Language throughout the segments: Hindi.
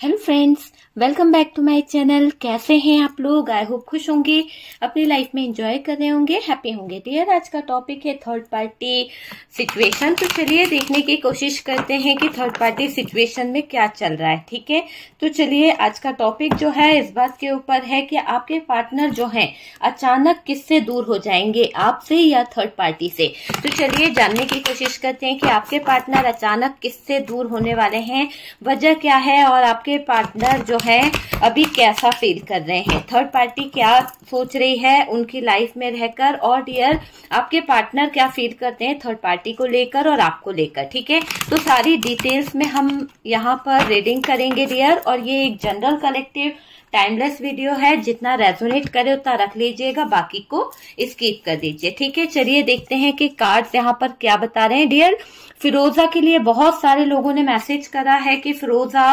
Hello friends welcome back to my channel कैसे हैं आप लोग आई होप खुश होंगे अपनी लाइफ में एंजॉय कर रहे होंगे हैप्पी होंगे डियर आज का टॉपिक है थर्ड पार्टी सिचुएशन तो चलिए देखने की कोशिश करते हैं कि थर्ड पार्टी सिचुएशन में क्या चल रहा है ठीक है तो चलिए आज का टॉपिक जो है इस बात के ऊपर है कि आपके पार्टनर जो है अचानक किससे दूर हो जाएंगे आपसे या थर्ड पार्टी से तो चलिए जानने की कोशिश करते हैं कि आपके पार्टनर अचानक किससे दूर होने वाले हैं वजह क्या है और आप आपके पार्टनर जो है अभी कैसा फील कर रहे हैं थर्ड पार्टी क्या सोच रही है उनकी लाइफ में रहकर और डियर आपके पार्टनर क्या फील करते हैं थर्ड पार्टी को लेकर और आपको लेकर ठीक है तो सारी डिटेल्स में हम यहाँ पर रीडिंग करेंगे डियर और ये एक जनरल कलेक्टिव टाइमलेस वीडियो है जितना रेजोनेट करे उतना रख लीजिएगा बाकी को स्कीप कर दीजिए ठीक है चलिए देखते हैं कि कार्ड यहाँ पर क्या बता रहे हैं डियर फिरोजा के लिए बहुत सारे लोगों ने मैसेज करा है कि फिरोजा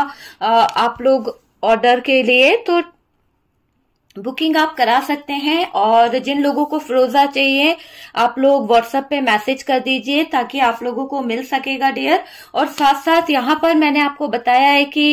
आप लोग ऑर्डर के लिए तो बुकिंग आप करा सकते हैं और जिन लोगों को फिरोजा चाहिए आप लोग व्हाट्सएप पे मैसेज कर दीजिए ताकि आप लोगों को मिल सकेगा डियर और साथ साथ यहाँ पर मैंने आपको बताया है कि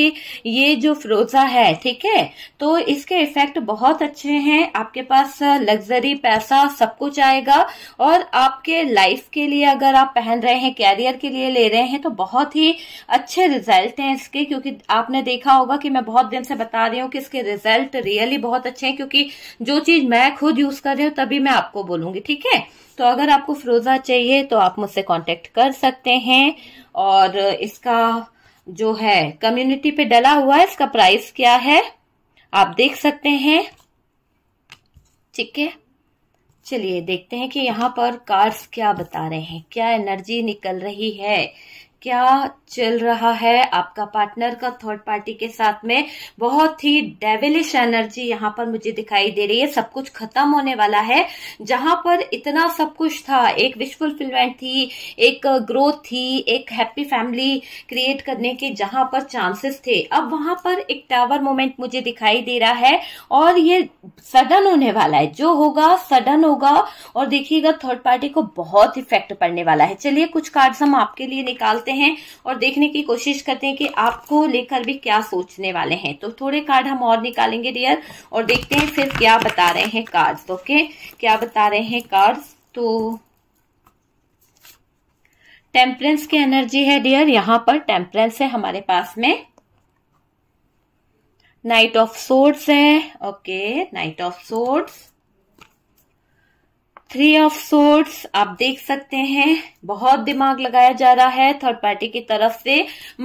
ये जो फिरोजा है ठीक है तो इसके इफेक्ट बहुत अच्छे हैं आपके पास लग्जरी पैसा सब कुछ आएगा और आपके लाइफ के लिए अगर आप पहन रहे हैं कैरियर के लिए ले रहे हैं तो बहुत ही अच्छे रिजल्ट हैं इसके क्योंकि आपने देखा होगा कि मैं बहुत दिन से बता रही हूँ कि इसके रिजल्ट रियली बहुत अच्छे पूछें क्योंकि जो चीज मैं खुद यूज कर रही हूँ तभी मैं आपको बोलूंगी ठीक है तो अगर आपको फ्रोजा चाहिए तो आप मुझसे कॉन्टेक्ट कर सकते हैं और इसका जो है कम्युनिटी पे डला हुआ है इसका प्राइस क्या है आप देख सकते हैं ठीक है चलिए देखते हैं कि यहाँ पर कार्ड्स क्या बता रहे हैं क्या एनर्जी निकल रही है क्या चल रहा है आपका पार्टनर का थर्ड पार्टी के साथ में बहुत ही डेविलिश एनर्जी यहाँ पर मुझे दिखाई दे रही है सब कुछ खत्म होने वाला है जहां पर इतना सब कुछ था एक विशफुल फुलफिलमेंट थी एक ग्रोथ थी एक हैप्पी फैमिली क्रिएट करने के जहां पर चांसेस थे अब वहां पर एक टावर मोमेंट मुझे दिखाई दे रहा है और ये सडन होने वाला है जो होगा सडन होगा और देखिएगा थर्ड पार्टी को बहुत इफेक्ट पड़ने वाला है चलिए कुछ कार्ड्स हम आपके लिए निकालते होते हैं और देखने की कोशिश करते हैं कि आपको लेकर भी क्या सोचने वाले हैं तो थोड़े कार्ड हम और निकालेंगे डियर और देखते हैं फिर क्या बता रहे हैं कार्ड ओके क्या बता रहे हैं कार्ड तो टेम्परेंस की एनर्जी है डियर यहां पर टेम्परेंस है हमारे पास में नाइट ऑफ सोर्ट्स है okay knight of swords three of swords आप देख सकते हैं बहुत दिमाग लगाया जा रहा है थर्ड पार्टी की तरफ से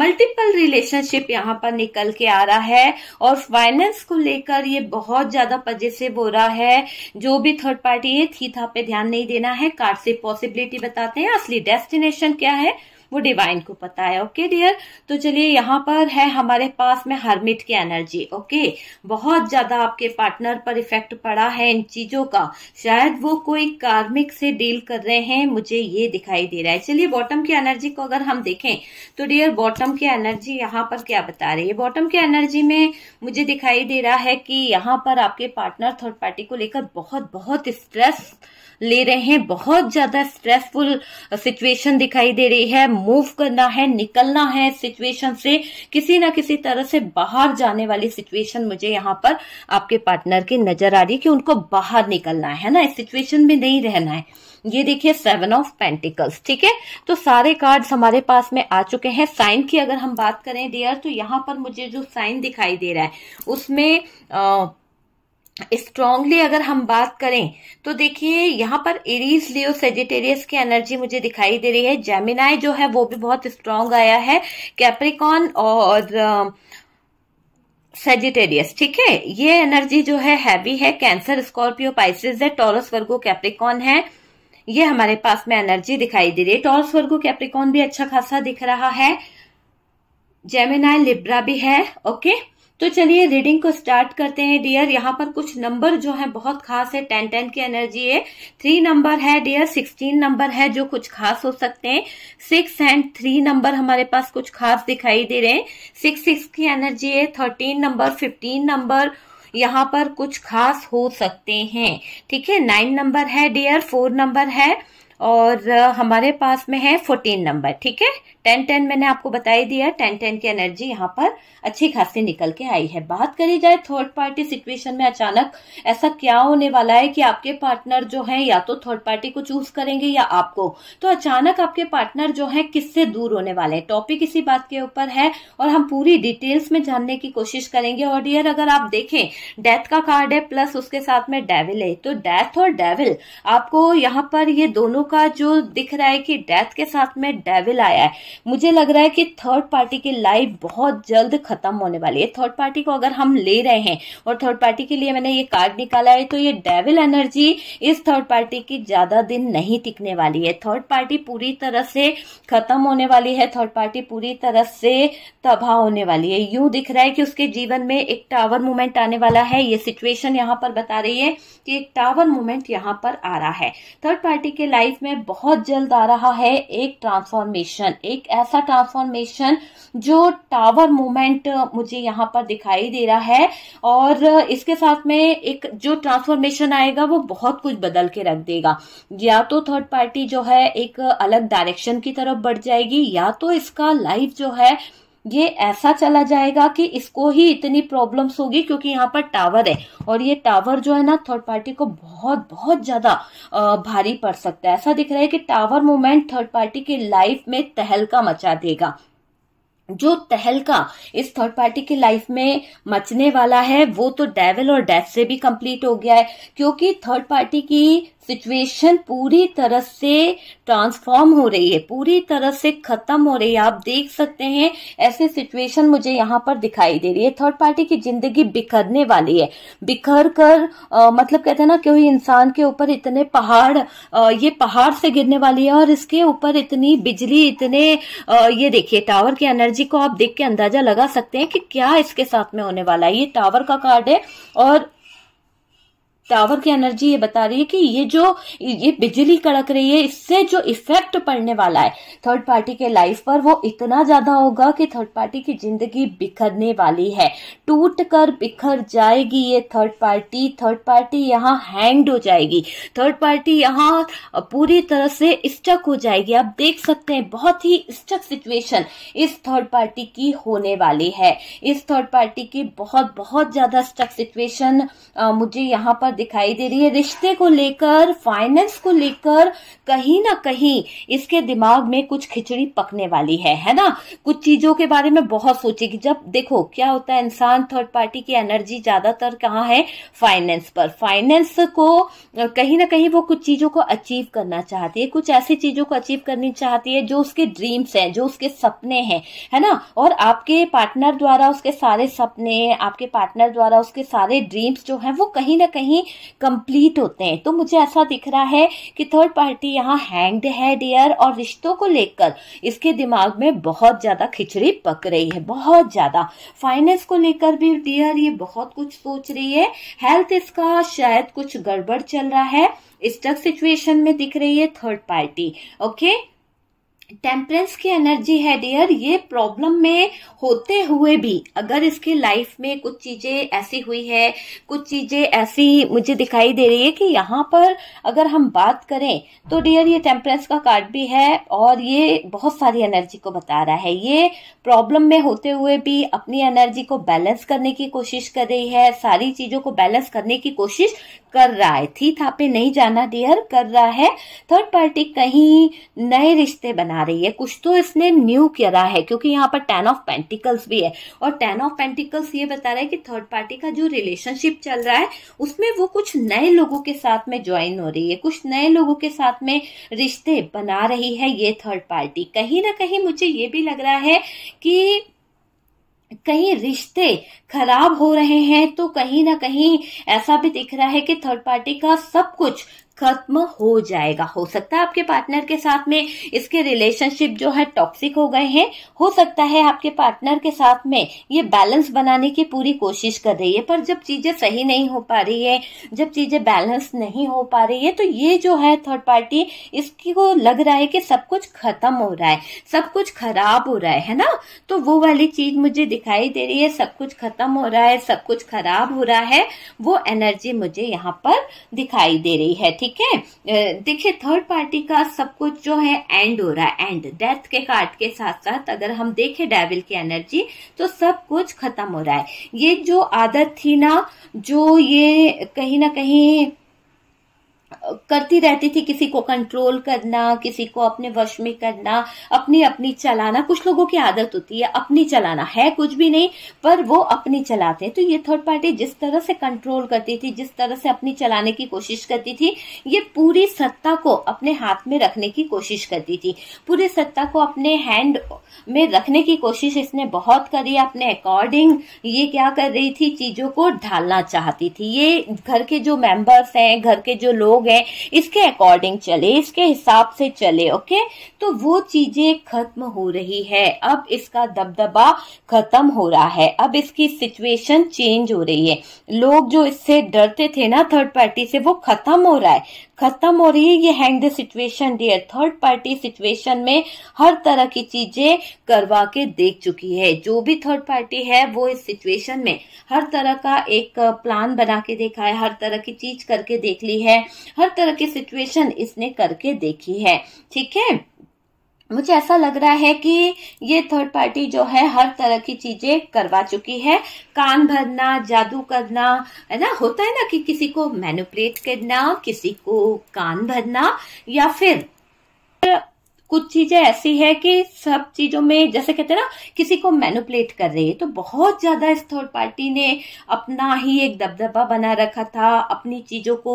मल्टीपल रिलेशनशिप यहाँ पर निकल के आ रहा है और फाइनेंस को लेकर ये बहुत ज्यादा पजेसिव हो रहा है जो भी थर्ड पार्टी है थी था पे ध्यान नहीं देना है कार्ड से पॉसिबिलिटी बताते हैं असली डेस्टिनेशन क्या है वो डिवाइन को पता है ओके डियर तो चलिए यहाँ पर है हमारे पास में हरमिट की एनर्जी ओके बहुत ज्यादा आपके पार्टनर पर इफेक्ट पड़ा है इन चीजों का शायद वो कोई कार्मिक से डील कर रहे हैं मुझे ये दिखाई दे रहा है चलिए बॉटम की एनर्जी को अगर हम देखें तो डियर बॉटम की एनर्जी यहाँ पर क्या बता रही है बॉटम की एनर्जी में मुझे दिखाई दे रहा है कि यहाँ पर आपके पार्टनर थर्ड पार्टी को लेकर बहुत बहुत स्ट्रेस ले रहे हैं बहुत ज्यादा स्ट्रेसफुल सिचुएशन दिखाई दे रही है मूव करना है निकलना है सिचुएशन से किसी ना किसी तरह से बाहर जाने वाली सिचुएशन मुझे यहाँ पर आपके पार्टनर की नजर आ रही है कि उनको बाहर निकलना है ना इस सिचुएशन में नहीं रहना है ये देखिए सेवन ऑफ पेंटिकल्स ठीक है तो सारे कार्ड हमारे पास में आ चुके हैं साइन की अगर हम बात करें डियर तो यहाँ पर मुझे जो साइन दिखाई दे रहा है उसमें आ, स्ट्रांगली अगर हम बात करें तो देखिए यहाँ पर एरीज लियो सेजिटेरियस की एनर्जी मुझे दिखाई दे रही है जेमिनाई जो है वो भी बहुत स्ट्रांग आया है कैप्रिकॉन और सेजिटेरियस ठीक है ये एनर्जी जो है हैवी है कैंसर स्कॉर्पियो पाइसिस है टॉरस वर्गो कैप्रिकॉन है ये हमारे पास में एनर्जी दिखाई दे रही है टॉरस वर्गो कैप्रिकॉन भी अच्छा खासा दिख रहा है जेमिनाई लिब्रा भी है ओके okay? तो चलिए रीडिंग को स्टार्ट करते हैं डियर यहाँ पर कुछ नंबर जो है बहुत खास है टेन टेन की एनर्जी है थ्री नंबर है डियर सिक्सटीन नंबर है जो कुछ खास हो सकते हैं सिक्स एंड थ्री नंबर हमारे पास कुछ खास दिखाई दे रहे हैं सिक्स सिक्स की एनर्जी है थर्टीन नंबर फिफ्टीन नंबर यहाँ पर कुछ खास हो सकते हैं ठीक है नाइन नंबर है डियर फोर नंबर है और हमारे पास में है फोर्टीन नंबर ठीक है टेन टेन मैंने आपको बताई दिया टेन टेन की एनर्जी यहाँ पर अच्छी खासी निकल के आई है बात करी जाए थर्ड पार्टी सिचुएशन में अचानक ऐसा क्या होने वाला है कि आपके पार्टनर जो है या तो थर्ड पार्टी को चूज करेंगे या आपको तो अचानक आपके पार्टनर जो है किससे दूर होने वाले हैं टॉपिक इसी बात के ऊपर है और हम पूरी डिटेल्स में जानने की कोशिश करेंगे और डियर अगर आप देखें डेथ का कार्ड है प्लस उसके साथ में डेविल है तो डेथ और डेविल आपको यहाँ पर ये दोनों का जो दिख रहा है कि डेथ के साथ में डेविल आया है मुझे लग रहा है कि थर्ड पार्टी की लाइफ बहुत जल्द खत्म होने वाली है थर्ड पार्टी को अगर हम ले रहे हैं और थर्ड पार्टी के लिए मैंने ये कार्ड निकाला है तो ये डेविल एनर्जी इस थर्ड पार्टी की ज्यादा दिन नहीं टिकने वाली है थर्ड पार्टी पूरी तरह से खत्म होने वाली है थर्ड पार्टी पूरी तरह से तबाह होने वाली है यूं दिख रहा है कि उसके जीवन में एक टावर मूवमेंट आने वाला है ये सिचुएशन यहाँ पर बता रही है कि एक टावर मूवमेंट यहाँ पर आ रहा है थर्ड पार्टी के लाइफ में बहुत जल्द आ रहा है एक ट्रांसफॉर्मेशन एक ऐसा ट्रांसफॉर्मेशन जो टावर मूवमेंट मुझे यहाँ पर दिखाई दे रहा है और इसके साथ में एक जो ट्रांसफॉर्मेशन आएगा वो बहुत कुछ बदल के रख देगा या तो थर्ड पार्टी जो है एक अलग डायरेक्शन की तरफ बढ़ जाएगी या तो इसका लाइफ जो है ये ऐसा चला जाएगा कि इसको ही इतनी प्रॉब्लम्स होगी क्योंकि यहाँ पर टावर है और ये टावर जो है ना थर्ड पार्टी को बहुत बहुत ज्यादा भारी पड़ सकता है ऐसा दिख रहा है कि टावर मोमेंट थर्ड पार्टी की लाइफ में तहलका मचा देगा जो तहलका इस थर्ड पार्टी की लाइफ में मचने वाला है वो तो डेवल और डेथ से भी कंप्लीट हो गया है क्योंकि थर्ड पार्टी की सिचुएशन पूरी तरह से ट्रांसफॉर्म हो रही है पूरी तरह से खत्म हो रही है आप देख सकते हैं ऐसे सिचुएशन मुझे यहाँ पर दिखाई दे रही है थर्ड पार्टी की जिंदगी बिखरने वाली है बिखर कर आ, मतलब कहते हैं ना कोई इंसान के ऊपर इतने पहाड़ आ, ये पहाड़ से गिरने वाली है और इसके ऊपर इतनी बिजली इतने आ, ये देखिए टावर की एनर्जी को आप देख के अंदाजा लगा सकते हैं कि क्या इसके साथ में होने वाला है ये टावर का कार्ड है और टावर की एनर्जी ये बता रही है कि ये जो ये बिजली कड़क रही है इससे जो इफेक्ट पड़ने वाला है थर्ड पार्टी के लाइफ पर वो इतना ज्यादा होगा कि थर्ड पार्टी की जिंदगी बिखरने वाली है टूट कर बिखर जाएगी ये थर्ड पार्टी थर्ड पार्टी यहाँ हैंग्ड हो जाएगी थर्ड पार्टी यहाँ पूरी तरह से स्टक हो जाएगी आप देख सकते हैं बहुत ही स्टक सिचुएशन इस थर्ड पार्टी की होने वाली है इस थर्ड पार्टी की बहुत बहुत ज्यादा स्टक सिचुएशन मुझे यहाँ पर दिखाई दे रही है रिश्ते को लेकर फाइनेंस को लेकर कहीं ना कहीं इसके दिमाग में कुछ खिचड़ी पकने वाली है है ना कुछ चीजों के बारे में बहुत सोचेगी जब देखो क्या होता है इंसान थर्ड पार्टी की एनर्जी ज्यादातर कहाँ है फाइनेंस पर फाइनेंस को कहीं ना कहीं वो कुछ चीजों को अचीव करना चाहती है कुछ ऐसी चीजों को अचीव करनी चाहती है जो उसके ड्रीम्स है जो उसके सपने हैं है ना और आपके पार्टनर द्वारा उसके सारे सपने आपके पार्टनर द्वारा उसके सारे ड्रीम्स जो है वो कहीं ना कहीं कंप्लीट होते हैं तो मुझे ऐसा दिख रहा है कि थर्ड पार्टी यहाँ हैंग्ड है डियर और रिश्तों को लेकर इसके दिमाग में बहुत ज्यादा खिचड़ी पक रही है बहुत ज्यादा फाइनेंस को लेकर भी डियर ये बहुत कुछ सोच रही है हेल्थ इसका शायद कुछ गड़बड़ चल रहा है स्टक सिचुएशन में दिख रही है थर्ड पार्टी ओके टेम्परेंस की एनर्जी है डियर ये प्रॉब्लम में होते हुए भी अगर इसके लाइफ में कुछ चीजें ऐसी हुई है कुछ चीजें ऐसी मुझे दिखाई दे रही है कि यहाँ पर अगर हम बात करें तो डियर ये टेम्परेंस का कार्ड भी है और ये बहुत सारी एनर्जी को बता रहा है ये प्रॉब्लम में होते हुए भी अपनी एनर्जी को बैलेंस करने की कोशिश कर रही है सारी चीजों को बैलेंस करने की कोशिश कर रहा है थी था पे नहीं जाना डियर कर रहा है थर्ड पार्टी कहीं नए रिश्ते बना रही है कुछ तो इसने न्यू करा है क्योंकि यहाँ पर टेन ऑफ पेंटिकल्स भी है और टेन ऑफ पेंटिकल्स ये बता रहा है कि थर्ड पार्टी का जो रिलेशनशिप चल रहा है उसमें वो कुछ नए लोगों के साथ में ज्वाइन हो रही है कुछ नए लोगों के साथ में रिश्ते बना रही है ये थर्ड पार्टी कहीं ना कहीं मुझे ये भी लग रहा है कि कहीं रिश्ते खराब हो रहे हैं तो कहीं ना कहीं ऐसा भी दिख रहा है कि थर्ड पार्टी का सब कुछ खत्म हो जाएगा हो सकता है आपके पार्टनर के साथ में इसके रिलेशनशिप जो है टॉक्सिक हो गए हैं हो सकता है आपके पार्टनर के साथ में ये बैलेंस बनाने की पूरी कोशिश कर रही है पर जब चीजें सही नहीं हो पा रही है जब चीजें बैलेंस नहीं हो पा रही है तो ये जो है थर्ड पार्टी इसकी को लग रहा है कि सब कुछ खत्म हो रहा है सब कुछ खराब हो रहा है है ना तो वो वाली चीज मुझे दिखाई दे रही है सब कुछ खत्म हो रहा है सब कुछ खराब हो रहा है वो एनर्जी मुझे यहाँ पर दिखाई दे रही है ठीक ठीक है देखिए थर्ड पार्टी का सब कुछ जो है एंड हो रहा है एंड डेथ के कार्ड के साथ साथ अगर हम देखें डेविल की एनर्जी तो सब कुछ खत्म हो रहा है ये जो आदत थी ना जो ये कहीं ना कहीं करती रहती थी किसी को कंट्रोल करना किसी को अपने वश में करना अपनी अपनी चलाना कुछ लोगों की आदत होती है अपनी चलाना है कुछ भी नहीं पर वो अपनी चलाते हैं तो ये थर्ड पार्टी जिस तरह से कंट्रोल करती थी जिस तरह से अपनी चलाने की कोशिश करती थी ये पूरी सत्ता को अपने हाथ में रखने की कोशिश करती थी पूरी सत्ता को अपने हैंड में रखने की कोशिश इसने बहुत करी अपने अकॉर्डिंग ये क्या कर रही थी चीजों को ढालना चाहती थी ये घर के जो मेंबर्स हैं घर के जो लोग गए इसके अकॉर्डिंग चले इसके हिसाब से चले ओके तो वो चीजें खत्म हो रही है अब इसका दबदबा खत्म हो रहा है अब इसकी सिचुएशन चेंज हो रही है लोग जो इससे डरते थे ना थर्ड पार्टी से वो खत्म हो रहा है खत्म हो रही है ये hang the situation dear third party situation में हर तरह की चीजें करवा के देख चुकी है जो भी थर्ड पार्टी है वो इस सिचुएशन में हर तरह का एक प्लान बना के देखा है हर तरह की चीज करके देख ली है हर तरह की सिचुएशन इसने करके देखी है ठीक है मुझे ऐसा लग रहा है कि ये थर्ड पार्टी जो है हर तरह की चीजें करवा चुकी है कान भरना जादू करना है ना होता है ना कि किसी को मैनुपरेट करना किसी को कान भरना या फिर कुछ चीजें ऐसी है कि सब चीजों में जैसे कहते हैं ना किसी को मैनुपलेट कर रही है तो बहुत ज्यादा इस थर्ड पार्टी ने अपना ही एक दबदबा बना रखा था अपनी चीजों को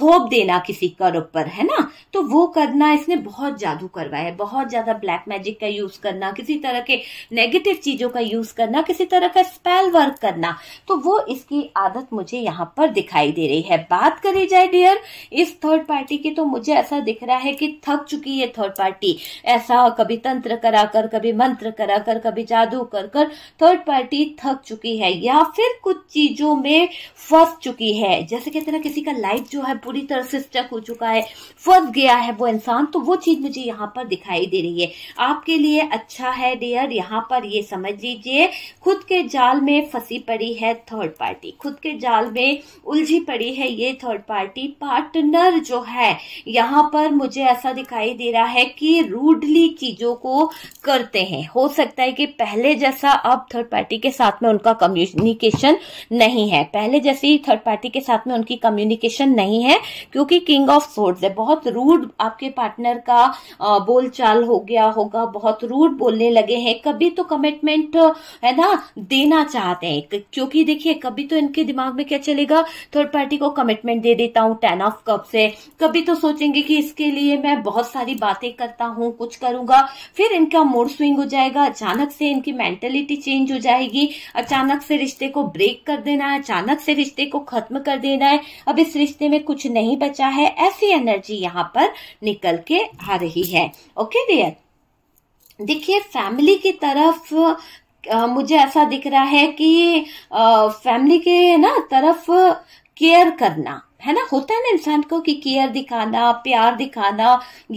थोप देना किसी कर ऊपर है ना तो वो करना इसने बहुत जादू करवाया है बहुत ज्यादा ब्लैक मैजिक का यूज करना किसी तरह के नेगेटिव चीजों का यूज करना किसी तरह का स्पेल वर्क करना तो वो इसकी आदत मुझे यहाँ पर दिखाई दे रही है बात करी जाए डियर इस थर्ड पार्टी की तो मुझे ऐसा दिख रहा है कि थक चुकी है थर्ड पार्टी ही ऐसा कभी तंत्र कराकर कभी मंत्र कराकर कभी जादू कर कर थर्ड पार्टी थक चुकी है या फिर कुछ चीजों में फंस चुकी है जैसे कहते ना किसी का लाइफ जो है पूरी तरह से स्टक हो चुका है फंस गया है वो इंसान तो वो चीज मुझे यहाँ पर दिखाई दे रही है आपके लिए अच्छा है डियर यहाँ पर ये समझ लीजिए खुद के जाल में फंसी पड़ी है थर्ड पार्टी खुद के जाल में उलझी पड़ी है ये थर्ड पार्टी पार्टनर जो है यहाँ पर मुझे ऐसा दिखाई दे रहा है कि रूडली चीजों को करते हैं हो सकता है कि पहले जैसा अब थर्ड पार्टी के साथ में उनका कम्युनिकेशन नहीं है पहले जैसे ही थर्ड पार्टी के साथ में उनकी कम्युनिकेशन नहीं है क्योंकि किंग ऑफ सोर्ड्स है बहुत रूड आपके पार्टनर का बोलचाल हो गया होगा बहुत रूड बोलने लगे हैं कभी तो कमिटमेंट है ना देना चाहते हैं क्योंकि देखिए कभी तो इनके दिमाग में क्या चलेगा थर्ड पार्टी को कमिटमेंट दे देता हूँ टेन ऑफ कप से कभी तो सोचेंगे कि इसके लिए मैं बहुत सारी बातें करता हूँ कुछ करूंगा फिर इनका मूड स्विंग हो जाएगा अचानक से इनकी मेंटेलिटी चेंज हो जाएगी अचानक से रिश्ते को ब्रेक कर देना है अचानक से रिश्ते को खत्म कर देना है अब इस रिश्ते में कुछ नहीं बचा है ऐसी एनर्जी यहाँ पर निकल के आ रही है ओके डियर देखिए फैमिली की तरफ आ, मुझे ऐसा दिख रहा है कि आ, फैमिली के ना तरफ केयर करना है ना होता है ना इंसान को कि केयर दिखाना प्यार दिखाना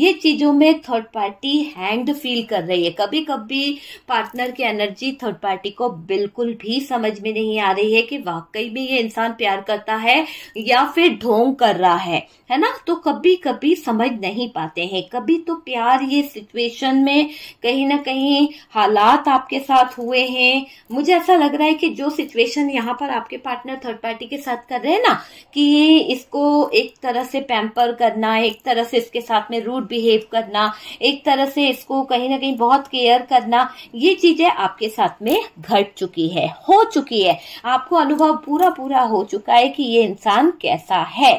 ये चीजों में थर्ड पार्टी हैंग्ड फील कर रही है कभी कभी पार्टनर की एनर्जी थर्ड पार्टी को बिल्कुल भी समझ में नहीं आ रही है कि वाकई में ये इंसान प्यार करता है या फिर ढोंग कर रहा है है ना तो कभी कभी समझ नहीं पाते हैं कभी तो प्यार ये सिचुएशन में कहीं ना कहीं हालात आपके साथ हुए हैं मुझे ऐसा लग रहा है कि जो सिचुएशन यहाँ पर आपके पार्टनर थर्ड पार्टी के साथ कर रहे हैं ना कि इसको एक तरह से पैम्पर करना एक तरह से इसके साथ में रूड बिहेव करना एक तरह से इसको कहीं ना कहीं बहुत केयर करना ये चीजें आपके साथ में घट चुकी है हो चुकी है आपको अनुभव पूरा पूरा हो चुका है कि ये इंसान कैसा है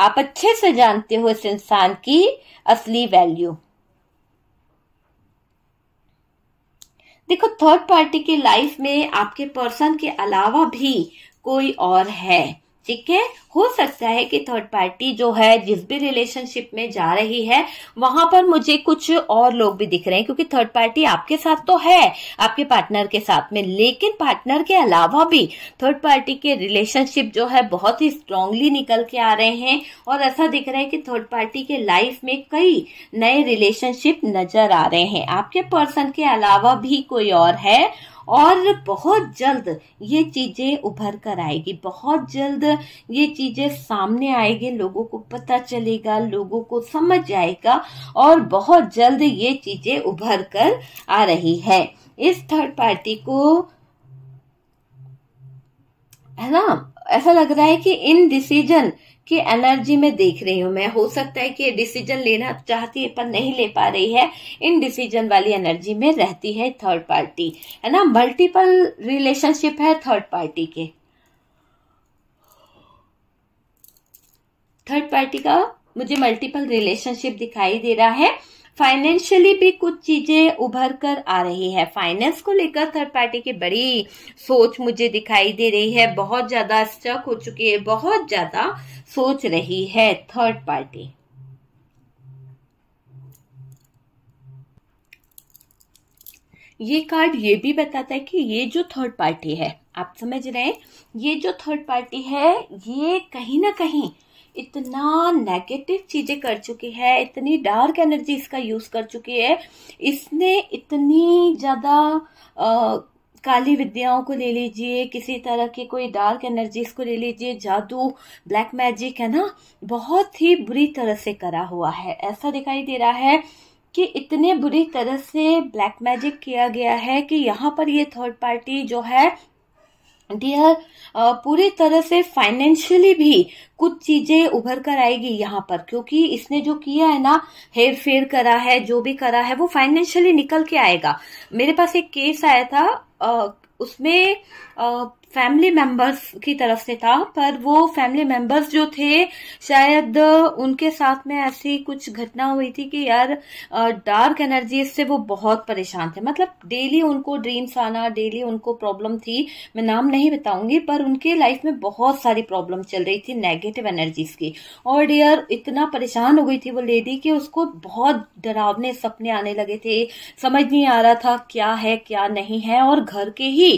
आप अच्छे से जानते हो इस इंसान की असली वैल्यू देखो थर्ड पार्टी की लाइफ में आपके पर्सन के अलावा भी कोई और है ठीक है हो सकता है कि थर्ड पार्टी जो है जिस भी रिलेशनशिप में जा रही है वहां पर मुझे कुछ और लोग भी दिख रहे हैं क्योंकि थर्ड पार्टी आपके साथ तो है आपके पार्टनर के साथ में लेकिन पार्टनर के अलावा भी थर्ड पार्टी के रिलेशनशिप जो है बहुत ही स्ट्रांगली निकल के आ रहे हैं और ऐसा दिख रहा है कि थर्ड पार्टी के लाइफ में कई नए रिलेशनशिप नजर आ रहे हैं आपके पर्सन के अलावा भी कोई और है और बहुत जल्द ये चीजें उभर कर आएगी बहुत जल्द ये चीज चीजें सामने आएगी लोगों को पता चलेगा लोगों को समझ आएगा और बहुत जल्द ये चीजें उभर कर आ रही है इस थर्ड पार्टी को है ना ऐसा लग रहा है कि इन डिसीजन की एनर्जी में देख रही हूँ मैं हो सकता है कि डिसीजन लेना चाहती है पर नहीं ले पा रही है इन डिसीजन वाली एनर्जी में रहती है थर्ड पार्टी है ना मल्टीपल रिलेशनशिप है थर्ड पार्टी के थर्ड पार्टी का मुझे मल्टीपल रिलेशनशिप दिखाई दे रहा है फाइनेंशियली भी कुछ चीजें उभर कर आ रही है फाइनेंस को लेकर थर्ड पार्टी की बड़ी सोच मुझे दिखाई दे रही है बहुत ज्यादा स्टक हो चुकी है बहुत ज्यादा सोच रही है थर्ड पार्टी ये कार्ड ये भी बताता है कि ये जो थर्ड पार्टी है आप समझ रहे हैं ये जो थर्ड पार्टी है ये कहीं ना कहीं इतना नेगेटिव चीजें कर चुकी है इतनी डार्क एनर्जी इसका यूज कर चुकी है इसने इतनी ज्यादा काली विद्याओं को ले लीजिए किसी तरह की कोई डार्क एनर्जीज को ले लीजिए जादू ब्लैक मैजिक है ना बहुत ही बुरी तरह से करा हुआ है ऐसा दिखाई दे रहा है कि इतने बुरी तरह से ब्लैक मैजिक किया गया है कि यहाँ पर ये थर्ड पार्टी जो है डियर पूरी तरह से फाइनेंशियली भी कुछ चीजें उभर कर आएगी यहाँ पर क्योंकि इसने जो किया है ना हेर फेर करा है जो भी करा है वो फाइनेंशियली निकल के आएगा मेरे पास एक केस आया था उसमें फैमिली मेंबर्स की तरफ से था पर वो फैमिली मेंबर्स जो थे शायद उनके साथ में ऐसी कुछ घटना हुई थी कि यार डार्क एनर्जी से वो बहुत परेशान थे मतलब डेली उनको ड्रीम्स आना डेली उनको प्रॉब्लम थी मैं नाम नहीं बताऊंगी पर उनके लाइफ में बहुत सारी प्रॉब्लम चल रही थी नेगेटिव एनर्जीज की और यार इतना परेशान हो गई थी वो लेडी कि उसको बहुत डरावने सपने आने लगे थे समझ नहीं आ रहा था क्या है क्या नहीं है और घर के ही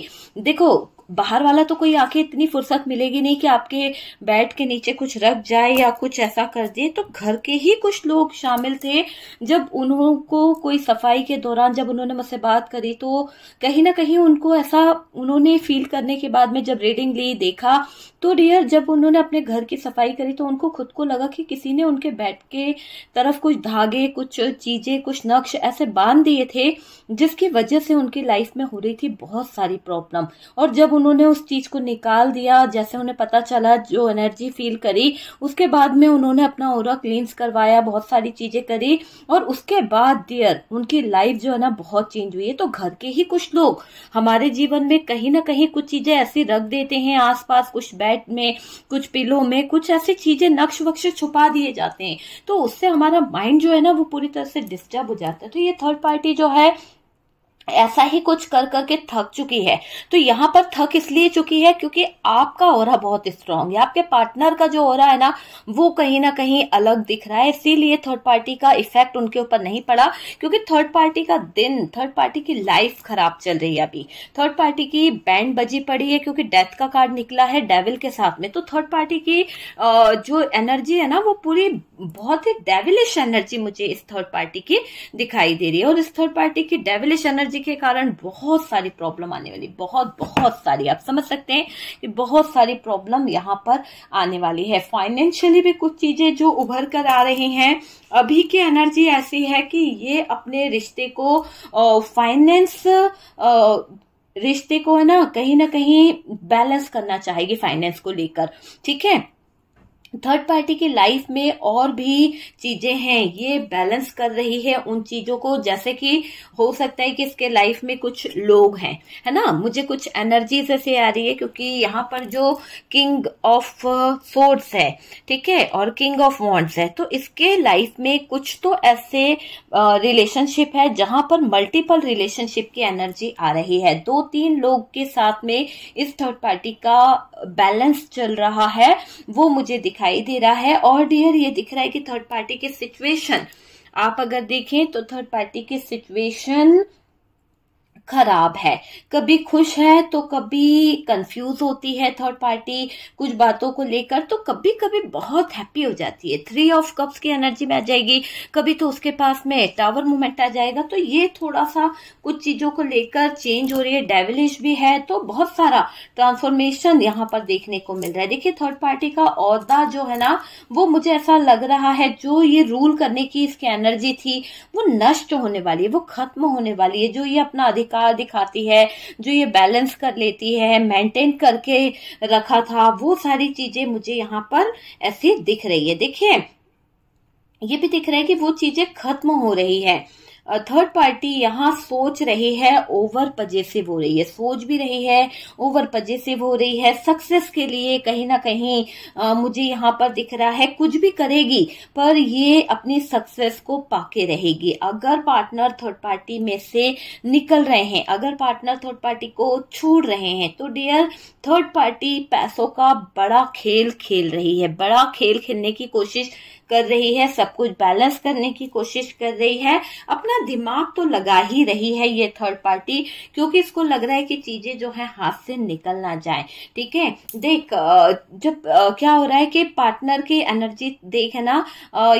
देखो बाहर वाला तो कोई आके इतनी फुर्सत मिलेगी नहीं कि आपके बेड के नीचे कुछ रख जाए या कुछ ऐसा कर दे तो घर के ही कुछ लोग शामिल थे जब उनको कोई सफाई के दौरान जब उन्होंने मुझसे बात करी तो कहीं ना कहीं उनको ऐसा उन्होंने फील करने के बाद में जब रीडिंग ली देखा तो डियर जब उन्होंने अपने घर की सफाई करी तो उनको खुद को लगा कि किसी ने उनके बेड के तरफ कुछ धागे कुछ चीजें कुछ नक्श ऐसे बांध दिए थे जिसकी वजह से उनकी लाइफ में हो रही थी बहुत सारी प्रॉब्लम और जब उन्होंने उस चीज को निकाल दिया जैसे उन्हें पता चला जो एनर्जी फील करी उसके बाद में उन्होंने अपना ओरा क्लींस करवाया बहुत सारी चीजें करी और उसके बाद डियर उनकी लाइफ जो है ना बहुत चेंज हुई है तो घर के ही कुछ लोग हमारे जीवन में कहीं ना कहीं कुछ चीजें ऐसी रख देते हैं आसपास कुछ बेड में कुछ पिलो में कुछ ऐसी चीजें नक्श वक्श छुपा दिए जाते हैं तो उससे हमारा माइंड जो है ना वो पूरी तरह से डिस्टर्ब हो जाता है तो ये थर्ड पार्टी जो है ऐसा ही कुछ कर करके थक चुकी है तो यहाँ पर थक इसलिए चुकी है क्योंकि आपका और बहुत स्ट्रांग है आपके पार्टनर का जो हो है ना वो कहीं ना कहीं अलग दिख रहा है इसीलिए थर्ड पार्टी का इफेक्ट उनके ऊपर नहीं पड़ा क्योंकि थर्ड पार्टी का दिन थर्ड पार्टी की लाइफ खराब चल रही है अभी थर्ड पार्टी की बैंड बजी पड़ी है क्योंकि डेथ का कार्ड निकला है डेविल के साथ में तो थर्ड पार्टी की जो एनर्जी है ना वो पूरी बहुत ही डेविलिश एनर्जी मुझे इस थर्ड पार्टी की दिखाई दे रही है और इस थर्ड पार्टी की डेविलिश एनर्जी एनर्जी के कारण बहुत सारी प्रॉब्लम आने वाली बहुत बहुत सारी आप समझ सकते हैं कि बहुत सारी प्रॉब्लम यहाँ पर आने वाली है फाइनेंशियली भी कुछ चीजें जो उभर कर आ रही हैं अभी की एनर्जी ऐसी है कि ये अपने रिश्ते को फाइनेंस रिश्ते को है ना कहीं ना कहीं बैलेंस करना चाहेगी फाइनेंस को लेकर ठीक है थर्ड पार्टी की लाइफ में और भी चीजें हैं ये बैलेंस कर रही है उन चीजों को जैसे कि हो सकता है कि इसके लाइफ में कुछ लोग हैं है ना मुझे कुछ एनर्जीज ऐसे आ रही है क्योंकि यहाँ पर जो किंग ऑफ सोर्ड्स है ठीक है और किंग ऑफ वॉन्ट्स है तो इसके लाइफ में कुछ तो ऐसे रिलेशनशिप uh, है जहां पर मल्टीपल रिलेशनशिप की एनर्जी आ रही है दो तीन लोग के साथ में इस थर्ड पार्टी का बैलेंस चल रहा है वो मुझे दिखाई दिखाई दे रहा है और डियर ये दिख रहा है कि थर्ड पार्टी के सिचुएशन आप अगर देखें तो थर्ड पार्टी के सिचुएशन खराब है कभी खुश है तो कभी कंफ्यूज होती है थर्ड पार्टी कुछ बातों को लेकर तो कभी कभी बहुत हैप्पी हो जाती है थ्री ऑफ कप्स की एनर्जी में आ जाएगी कभी तो उसके पास में टावर मूवमेंट आ जाएगा तो ये थोड़ा सा कुछ चीजों को लेकर चेंज हो रही है डेवलिश भी है तो बहुत सारा ट्रांसफॉर्मेशन यहाँ पर देखने को मिल रहा है देखिये थर्ड पार्टी का औहदा जो है ना वो मुझे ऐसा लग रहा है जो ये रूल करने की इसकी एनर्जी थी वो नष्ट होने वाली है वो खत्म होने वाली है जो ये अपना अधिकार का दिखाती है जो ये बैलेंस कर लेती है मेंटेन करके रखा था वो सारी चीजें मुझे यहाँ पर ऐसी दिख रही है देखिए ये भी दिख रहा है कि वो चीजें खत्म हो रही है थर्ड पार्टी यहाँ सोच रही है ओवर पजेसिव हो रही है सोच भी रही है ओवर पजेसिव हो रही है सक्सेस के लिए कहीं ना कहीं आ, मुझे यहाँ पर दिख रहा है कुछ भी करेगी पर ये अपनी सक्सेस को पाके रहेगी अगर पार्टनर थर्ड पार्टी में से निकल रहे हैं अगर पार्टनर थर्ड पार्टी को छोड़ रहे हैं तो डियर थर्ड पार्टी पैसों का बड़ा खेल खेल रही है बड़ा खेल खेलने की कोशिश कर रही है सब कुछ बैलेंस करने की कोशिश कर रही है अपना दिमाग तो लगा ही रही है ये थर्ड पार्टी क्योंकि इसको लग रहा है कि चीजें जो है हाथ से निकल ना जाए ठीक है देख जब क्या हो रहा है कि पार्टनर की एनर्जी देख है ना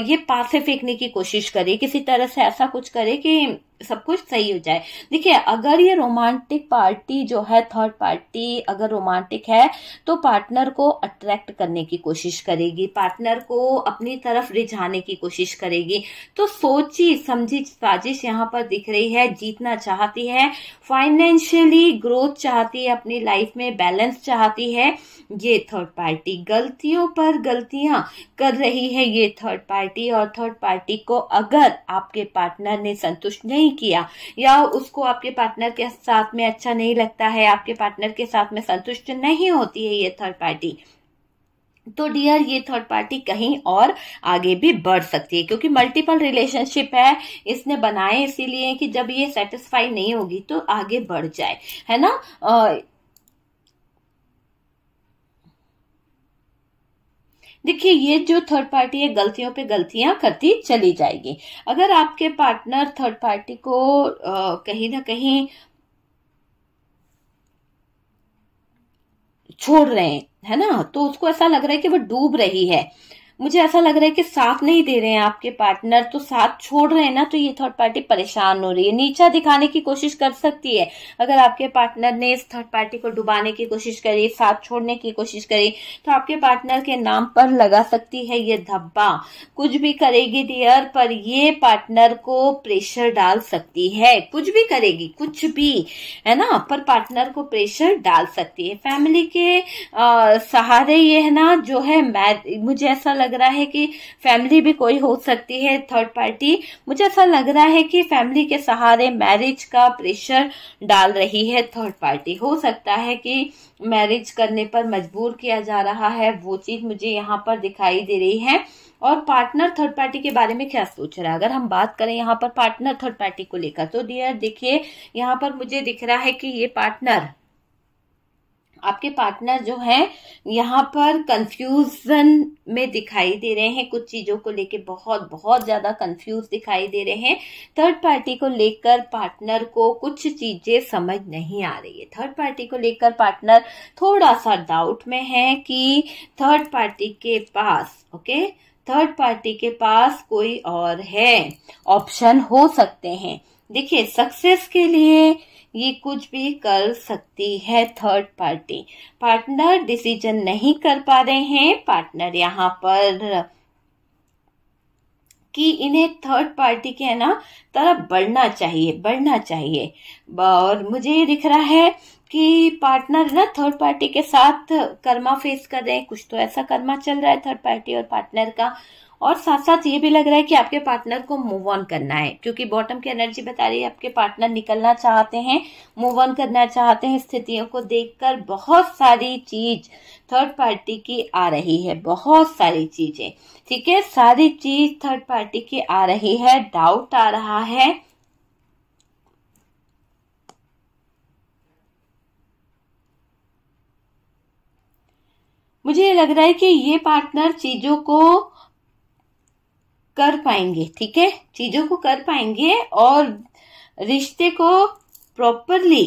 ये पास से फेंकने की कोशिश करे किसी तरह से ऐसा कुछ करे कि सब कुछ सही हो जाए देखिए अगर ये रोमांटिक पार्टी जो है थर्ड पार्टी अगर रोमांटिक है तो पार्टनर को अट्रैक्ट करने की कोशिश करेगी पार्टनर को अपनी तरफ रिझाने की कोशिश करेगी तो सोची समझी साजिश यहाँ पर दिख रही है जीतना चाहती है फाइनेंशियली ग्रोथ चाहती है अपनी लाइफ में बैलेंस चाहती है ये थर्ड पार्टी गलतियों पर गलतियां कर रही है ये थर्ड पार्टी और थर्ड पार्टी को अगर आपके पार्टनर ने संतुष्ट नहीं नहीं किया या उसको आपके पार्टनर के साथ में अच्छा नहीं लगता है आपके पार्टनर के साथ में संतुष्ट नहीं होती है ये थर्ड पार्टी तो डियर ये थर्ड पार्टी कहीं और आगे भी बढ़ सकती है क्योंकि मल्टीपल रिलेशनशिप है इसने बनाए इसीलिए कि जब ये सेटिस्फाई नहीं होगी तो आगे बढ़ जाए है ना आ, देखिए ये जो थर्ड पार्टी है गलतियों पे गलतियां करती चली जाएगी अगर आपके पार्टनर थर्ड पार्टी को कहीं ना कहीं छोड़ रहे हैं है ना तो उसको ऐसा लग रहा है कि वो डूब रही है मुझे ऐसा लग रहा है कि साथ नहीं दे रहे हैं आपके पार्टनर तो साथ छोड़ रहे हैं ना तो ये थर्ड पार्टी परेशान हो रही है नीचा दिखाने की कोशिश कर सकती है अगर आपके पार्टनर ने इस थर्ड पार्टी को डुबाने की कोशिश करी साथ छोड़ने की कोशिश करी तो आपके पार्टनर के नाम पर लगा सकती है ये धब्बा कुछ भी करेगी डियर पर ये पार्टनर को प्रेशर डाल सकती है कुछ भी करेगी कुछ भी है ना पर पार्टनर को प्रेशर डाल सकती है फैमिली के आ, सहारे ये है ना जो है मुझे ऐसा लग लग रहा है कि फैमिली भी कोई हो सकती है थर्ड पार्टी मुझे ऐसा लग रहा है कि फैमिली के सहारे मैरिज का प्रेशर डाल रही है थर्ड पार्टी हो सकता है कि मैरिज करने पर मजबूर किया जा रहा है वो चीज मुझे यहाँ पर दिखाई दे रही है और पार्टनर थर्ड पार्टी के बारे में क्या सोच रहा है अगर हम बात करें यहाँ पर पार्टनर थर्ड पार्टी को लेकर तो डियर देखिए यहाँ पर मुझे दिख रहा है कि ये पार्टनर आपके पार्टनर जो हैं यहाँ पर कंफ्यूजन में दिखाई दे रहे हैं कुछ चीज़ों को लेके बहुत बहुत ज़्यादा कंफ्यूज दिखाई दे रहे हैं थर्ड पार्टी को लेकर पार्टनर को कुछ चीज़ें समझ नहीं आ रही है थर्ड पार्टी को लेकर पार्टनर थोड़ा सा डाउट में है कि थर्ड पार्टी के पास ओके थर्ड पार्टी के पास कोई और है ऑप्शन हो सकते हैं देखिए सक्सेस के लिए ये कुछ भी कर सकती है थर्ड पार्टी पार्टनर डिसीजन नहीं कर पा रहे हैं पार्टनर यहाँ पर कि इन्हें थर्ड पार्टी के ना तरफ बढ़ना चाहिए बढ़ना चाहिए और मुझे ये दिख रहा है कि पार्टनर ना थर्ड पार्टी के साथ कर्मा फेस कर रहे हैं कुछ तो ऐसा कर्मा चल रहा है थर्ड पार्टी और पार्टनर का और साथ साथ ये भी लग रहा है कि आपके पार्टनर को मूव ऑन करना है क्योंकि बॉटम की एनर्जी बता रही है आपके पार्टनर निकलना चाहते हैं मूव ऑन करना चाहते हैं स्थितियों को देखकर बहुत सारी चीज थर्ड पार्टी की आ रही है बहुत सारी चीजें ठीक है सारी चीज थर्ड पार्टी की आ रही है डाउट आ रहा है मुझे ये लग रहा है कि ये पार्टनर चीजों को कर पाएंगे ठीक है चीजों को कर पाएंगे और रिश्ते को प्रॉपरली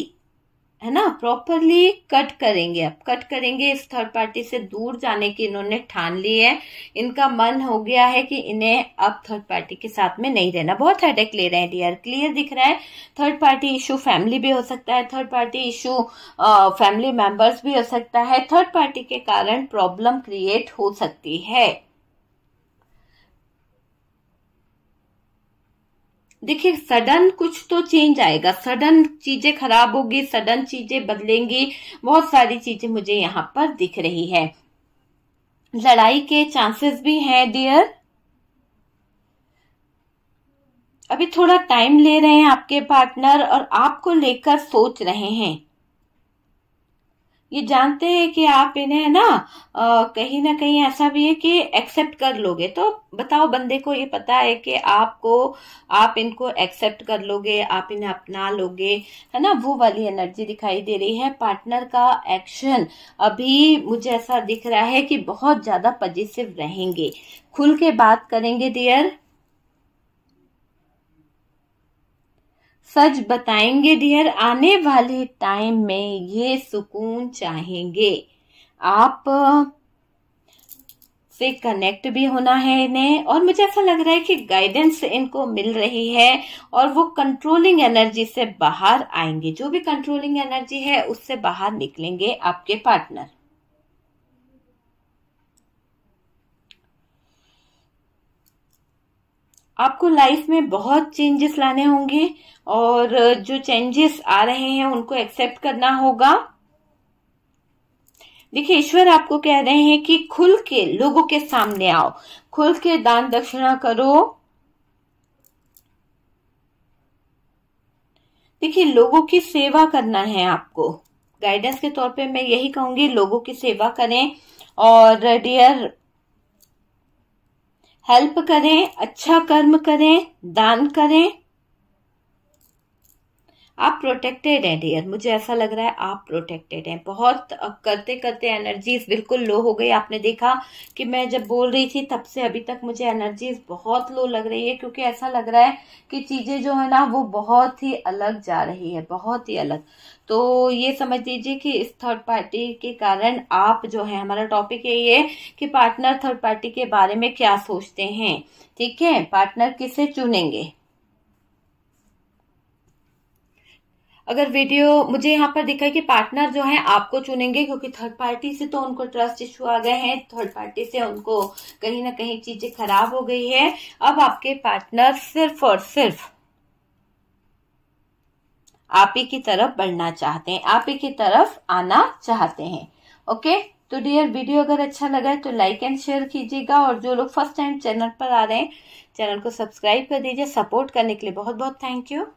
है ना प्रॉपरली कट करेंगे अब कट करेंगे इस थर्ड पार्टी से दूर जाने की इन्होंने ठान ली है इनका मन हो गया है कि इन्हें अब थर्ड पार्टी के साथ में नहीं रहना बहुत हेडेक ले रहे हैं डियर क्लियर दिख रहा है थर्ड पार्टी इशू फैमिली भी हो सकता है third party issue family members भी हो सकता है थर्ड पार्टी के कारण प्रॉब्लम क्रिएट हो सकती है देखिए सडन कुछ तो चेंज आएगा सडन चीजें खराब होगी सडन चीजें बदलेंगी बहुत सारी चीजें मुझे यहाँ पर दिख रही है लड़ाई के चांसेस भी हैं डियर अभी थोड़ा टाइम ले रहे हैं आपके पार्टनर और आपको लेकर सोच रहे हैं ये जानते हैं कि आप इन्हें ना कहीं ना कहीं ऐसा भी है कि एक्सेप्ट कर लोगे तो बताओ बंदे को ये पता है कि आपको आप इनको एक्सेप्ट कर लोगे आप इन्हें अपना लोगे है ना वो वाली एनर्जी दिखाई दे रही है पार्टनर का एक्शन अभी मुझे ऐसा दिख रहा है कि बहुत ज्यादा पॉजिटिव रहेंगे खुल के बात करेंगे डियर सच बताएंगे डियर आने वाले टाइम में ये सुकून चाहेंगे आप से कनेक्ट भी होना है इन्हें और मुझे ऐसा लग रहा है कि गाइडेंस इनको मिल रही है और वो कंट्रोलिंग एनर्जी से बाहर आएंगे जो भी कंट्रोलिंग एनर्जी है उससे बाहर निकलेंगे आपके पार्टनर आपको लाइफ में बहुत चेंजेस लाने होंगे और जो चेंजेस आ रहे हैं उनको एक्सेप्ट करना होगा देखिए ईश्वर आपको कह रहे हैं कि खुल के लोगों के सामने आओ खुल के दान दक्षिणा करो देखिए लोगों की सेवा करना है आपको गाइडेंस के तौर पे मैं यही कहूंगी लोगों की सेवा करें और डियर हेल्प करें अच्छा कर्म करें दान करें आप प्रोटेक्टेड हैं डियर मुझे ऐसा लग रहा है आप प्रोटेक्टेड हैं बहुत करते करते एनर्जीज बिल्कुल लो हो गई आपने देखा कि मैं जब बोल रही थी तब से अभी तक मुझे एनर्जीज बहुत लो लग रही है क्योंकि ऐसा लग रहा है कि चीज़ें जो है ना वो बहुत ही अलग जा रही है बहुत ही अलग तो ये समझ लीजिए कि इस थर्ड पार्टी के कारण आप जो है हमारा टॉपिक यही है कि पार्टनर थर्ड पार्टी के बारे में क्या सोचते हैं ठीक है पार्टनर किसे चुनेंगे अगर वीडियो मुझे यहाँ पर दिखा है कि पार्टनर जो है आपको चुनेंगे क्योंकि थर्ड पार्टी से तो उनको ट्रस्ट इश्यू आ गए हैं थर्ड पार्टी से उनको कहीं ना कहीं चीजें खराब हो गई है अब आपके पार्टनर सिर्फ और सिर्फ आप ही की तरफ बढ़ना चाहते हैं आप ही की तरफ आना चाहते हैं ओके तो डियर वीडियो अगर अच्छा लगा है तो लाइक एंड शेयर कीजिएगा और जो लोग फर्स्ट टाइम चैनल पर आ रहे हैं चैनल को सब्सक्राइब कर दीजिए सपोर्ट करने के लिए बहुत बहुत थैंक यू